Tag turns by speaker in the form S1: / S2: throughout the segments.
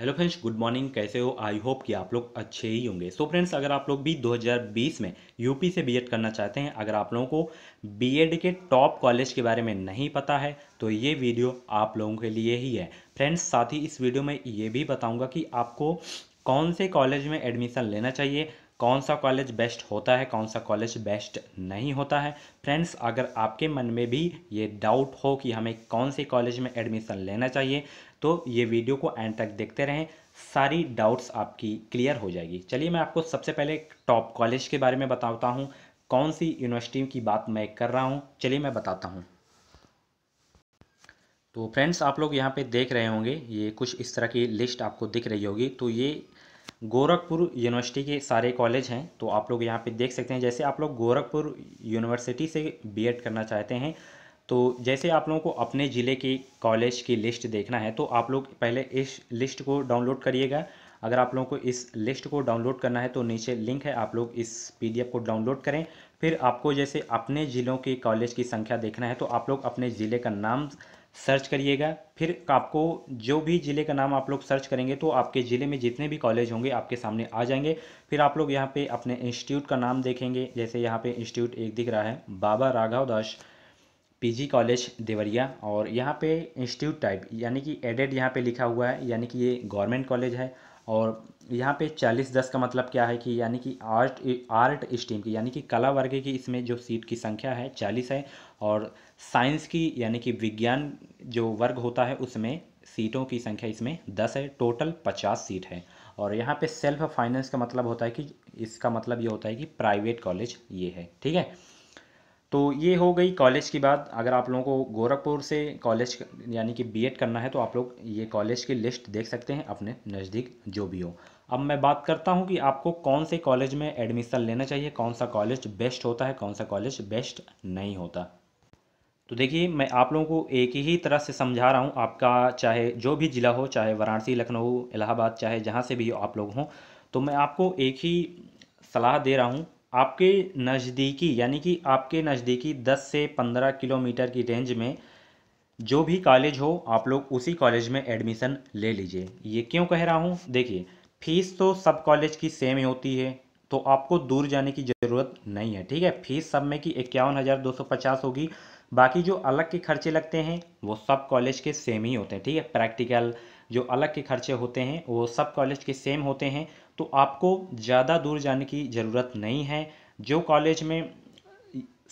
S1: hello friends good morning कैसे हो I hope कि आप लोग अच्छे ही होंगे सो so फ्रेंड्स अगर आप लोग भी 2020 में यूपी से बीएड करना चाहते हैं अगर आप लोगों को बीएड के टॉप कॉलेज के बारे में नहीं पता है तो ये वीडियो आप लोगों के लिए ही है फ्रेंड्स साथ ही इस वीडियो में ये भी बताऊंगा कि आपको कौन से कॉलेज में एडमिशन लेना चाहिए कौन सा कॉलेज बेस्ट होता है कौन सा कॉलेज बेस्ट नहीं होता है फ्रेंड्स अगर आपके मन में भी ये डाउट हो कि हमें कौन से कॉलेज में एडमिशन लेना चाहिए तो ये वीडियो को एंड तक देखते रहें सारी डाउट्स आपकी क्लियर हो जाएगी चलिए मैं आपको सबसे पहले टॉप कॉलेज के बारे में बताता हूँ कौन सी यूनिवर्सिटी की बात मैं कर रहा हूँ चलिए मैं बताता हूँ तो फ्रेंड्स आप लोग यहाँ पे देख रहे होंगे ये कुछ इस तरह की लिस्ट आपको दिख रही होगी तो ये गोरखपुर यूनिवर्सिटी के सारे कॉलेज हैं तो आप लोग यहाँ पे देख सकते हैं जैसे आप लोग गोरखपुर यूनिवर्सिटी से बीएड करना चाहते हैं तो जैसे आप लोगों को अपने ज़िले के कॉलेज की लिस्ट देखना है तो आप लोग पहले इस लिस्ट को डाउनलोड करिएगा अगर आप लोगों को इस लिस्ट को डाउनलोड करना है तो नीचे लिंक है आप लोग इस पीडीएफ को डाउनलोड करें फिर आपको जैसे अपने ज़िलों के कॉलेज की संख्या देखना है तो आप लोग अपने ज़िले का नाम सर्च करिएगा फिर आपको जो भी ज़िले का नाम आप लोग सर्च करेंगे तो आपके ज़िले में जितने भी कॉलेज होंगे आपके सामने आ जाएंगे फिर आप लोग यहाँ पे अपने इंस्टीट्यूट का नाम देखेंगे जैसे यहाँ पे इंस्टीट्यूट एक दिख रहा है बाबा राघव दास पीजी कॉलेज देवरिया और यहाँ पे इंस्टीट्यूट टाइप यानी कि एडेड यहाँ पे लिखा हुआ है यानी कि ये गवर्नमेंट कॉलेज है और यहाँ पे चालीस दस का मतलब क्या है कि यानी कि आर्ट आर्ट स्ट्रीम की यानी कि कला वर्ग की इसमें जो सीट की संख्या है चालीस है और साइंस की यानी कि विज्ञान जो वर्ग होता है उसमें सीटों की संख्या इसमें दस है टोटल पचास सीट है और यहाँ पे सेल्फ फाइनेंस का मतलब होता है कि इसका मतलब ये होता है कि प्राइवेट कॉलेज ये है ठीक है तो ये हो गई कॉलेज की बात अगर आप लोगों को गोरखपुर से कॉलेज यानी कि बीएड करना है तो आप लोग ये कॉलेज की लिस्ट देख सकते हैं अपने नज़दीक जो भी हो अब मैं बात करता हूँ कि आपको कौन से कॉलेज में एडमिशन लेना चाहिए कौन सा कॉलेज बेस्ट होता है कौन सा कॉलेज बेस्ट नहीं होता तो देखिए मैं आप लोगों को एक ही तरह से समझा रहा हूँ आपका चाहे जो भी ज़िला हो चाहे वाराणसी लखनऊ इलाहाबाद चाहे जहाँ से भी आप लोग हों तो मैं आपको एक ही सलाह दे रहा हूँ आपके नज़दीकी यानी कि आपके नज़दीकी 10 से 15 किलोमीटर की रेंज में जो भी कॉलेज हो आप लोग उसी कॉलेज में एडमिशन ले लीजिए ये क्यों कह रहा हूँ देखिए फ़ीस तो सब कॉलेज की सेम ही होती है तो आपको दूर जाने की ज़रूरत नहीं है ठीक है फ़ीस सब में की इक्यावन हज़ार दो सौ पचास होगी बाकी जो अलग के खर्चे लगते हैं वो सब कॉलेज के सेम ही होते हैं ठीक है प्रैक्टिकल जो अलग के खर्चे होते हैं वो सब कॉलेज के सेम होते हैं तो आपको ज़्यादा दूर जाने की ज़रूरत नहीं है जो कॉलेज में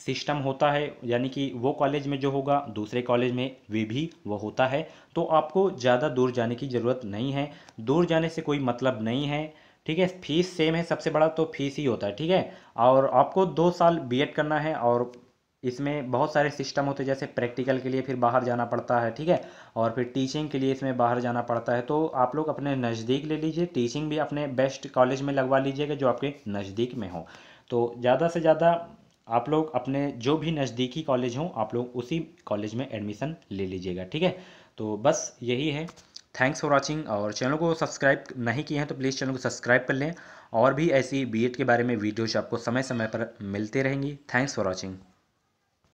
S1: सिस्टम होता है यानी कि वो कॉलेज में जो होगा दूसरे कॉलेज में वे भी वो होता है तो आपको ज़्यादा दूर जाने की ज़रूरत नहीं है दूर जाने से कोई मतलब नहीं है ठीक है फीस सेम है सबसे बड़ा तो फीस ही होता है ठीक है और आपको दो साल बीएड करना है और इसमें बहुत सारे सिस्टम होते हैं जैसे प्रैक्टिकल के लिए फिर बाहर जाना पड़ता है ठीक है और फिर टीचिंग के लिए इसमें बाहर जाना पड़ता है तो आप लोग अपने नज़दीक ले लीजिए टीचिंग भी अपने बेस्ट कॉलेज में लगवा लीजिएगा जो आपके नज़दीक में हो तो ज़्यादा से ज़्यादा आप लोग अपने जो भी नज़दीकी कॉलेज हों आप लोग उसी कॉलेज में एडमिशन ले लीजिएगा ठीक है तो बस यही है थैंक्स फॉर वॉचिंग और चैनल को सब्सक्राइब नहीं किए हैं तो प्लीज़ चैनल को सब्सक्राइब कर लें और भी ऐसी बीएड के बारे में वीडियोज आपको समय समय पर मिलते रहेंगी थैंक्स फॉर वॉचिंग